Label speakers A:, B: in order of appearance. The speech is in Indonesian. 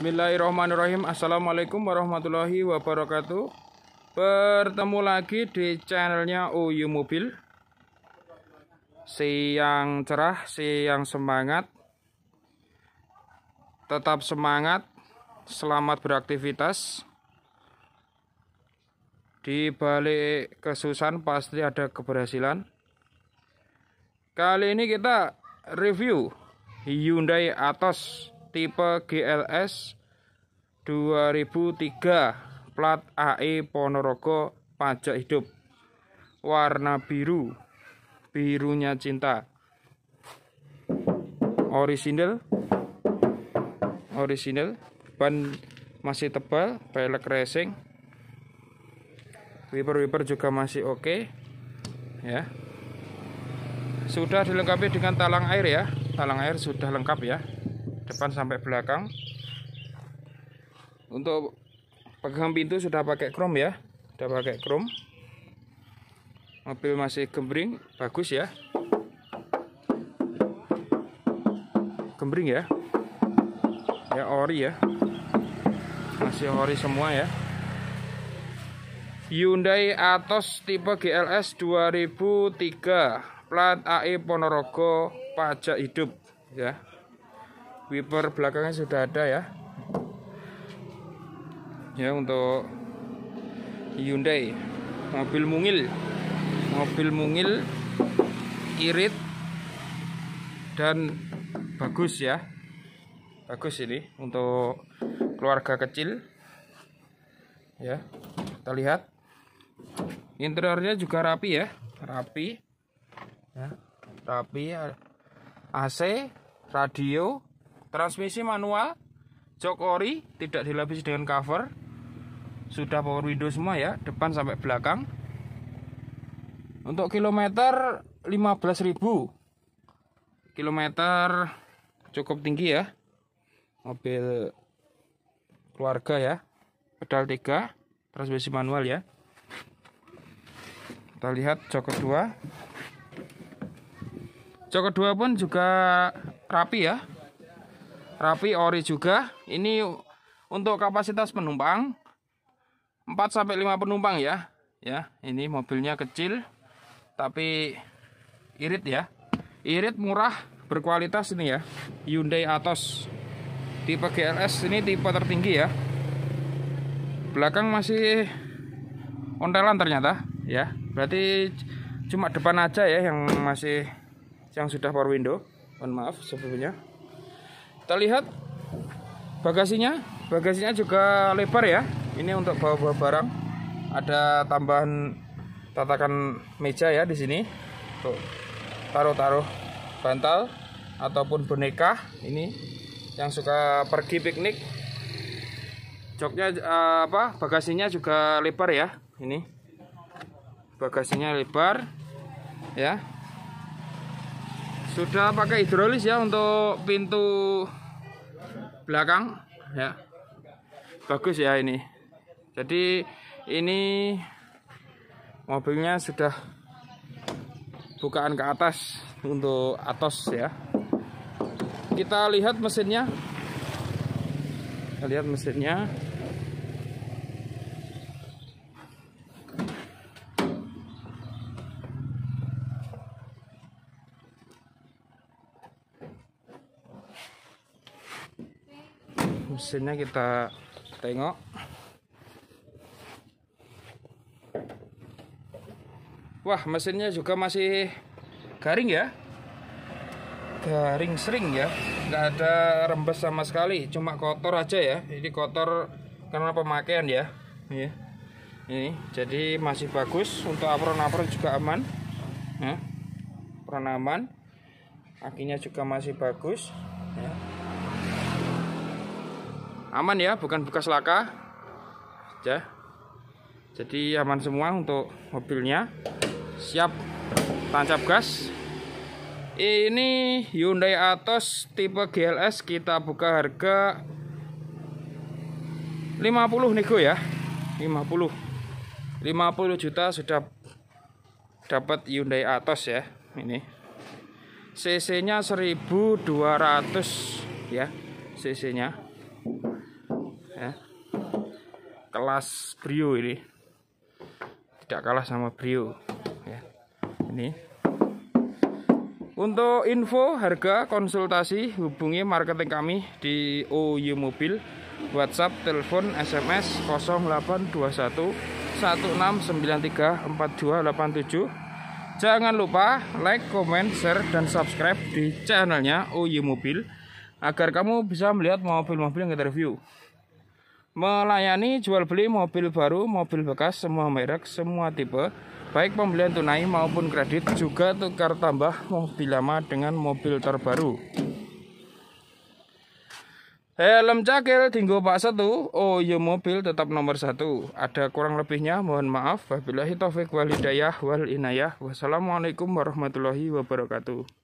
A: Bismillahirrahmanirrahim Assalamualaikum warahmatullahi wabarakatuh Bertemu lagi di channelnya Uyu Mobil Siang cerah, siang semangat Tetap semangat Selamat beraktivitas Di balik kesusahan pasti ada keberhasilan Kali ini kita review Hyundai Atos tipe GLS 2003 plat AE Ponorogo pajak hidup warna biru birunya cinta original, original, ban masih tebal pelek racing wiper-wiper juga masih oke okay. ya sudah dilengkapi dengan talang air ya talang air sudah lengkap ya depan sampai belakang untuk pegang pintu sudah pakai chrome ya sudah pakai chrome mobil masih gembring bagus ya gembring ya ya ori ya masih ori semua ya Hyundai Atos tipe GLS 2003 plat AE Ponorogo pajak hidup ya wiper belakangnya sudah ada ya ya untuk Hyundai mobil mungil mobil mungil irit dan bagus ya bagus ini untuk keluarga kecil ya kita lihat interiornya juga rapi ya rapi ya rapi AC radio transmisi manual jok ori tidak dilapisi dengan cover sudah power window semua ya depan sampai belakang untuk kilometer 15.000 kilometer cukup tinggi ya mobil keluarga ya pedal 3 transmisi manual ya kita lihat jok kedua jok kedua pun juga rapi ya rapi ori juga ini untuk kapasitas penumpang 4 sampai 5 penumpang ya ya ini mobilnya kecil tapi irit ya irit murah berkualitas ini ya Hyundai Atos tipe GLS ini tipe tertinggi ya belakang masih ontelan ternyata ya berarti cuma depan aja ya yang masih yang sudah power window mohon maaf sebelumnya kita lihat bagasinya. Bagasinya juga lebar ya. Ini untuk bawa-bawa barang. Ada tambahan tatakan meja ya di sini. Tuh. Taruh-taruh bantal ataupun boneka ini yang suka pergi piknik. Joknya eh, apa? Bagasinya juga lebar ya. Ini. Bagasinya lebar ya sudah pakai hidrolis ya untuk pintu belakang ya bagus ya ini jadi ini mobilnya sudah bukaan ke atas untuk atas ya kita lihat mesinnya kita lihat mesinnya mesinnya kita tengok wah mesinnya juga masih garing ya garing sering ya nggak ada rembes sama sekali cuma kotor aja ya ini kotor karena pemakaian ya ini iya. ini jadi masih bagus untuk apron-apron juga aman ya apron aman akinya juga masih bagus ya aman ya bukan bekas laka ya jadi aman semua untuk mobilnya siap tancap gas ini Hyundai Atos tipe GLS kita buka harga 50 nego ya 50 50 juta sudah dapat Hyundai Atos ya ini CC nya 1200 ya CC nya ya kelas Brio ini tidak kalah sama Brio ya ini untuk info harga konsultasi hubungi marketing kami di OY Mobil WhatsApp telepon SMS 0821 16934287 Jangan lupa like, comment, share, dan subscribe di channelnya OY Mobil agar kamu bisa melihat mobil-mobil yang kita review melayani jual beli mobil baru, mobil bekas, semua merek, semua tipe, baik pembelian tunai maupun kredit, juga tukar tambah mobil lama dengan mobil terbaru. Helm cakil tinggul Pak satu oh yo iya, mobil tetap nomor satu. Ada kurang lebihnya, mohon maaf. Wabillahi taufiq wal hidayah wal inayah. Wassalamualaikum warahmatullahi wabarakatuh.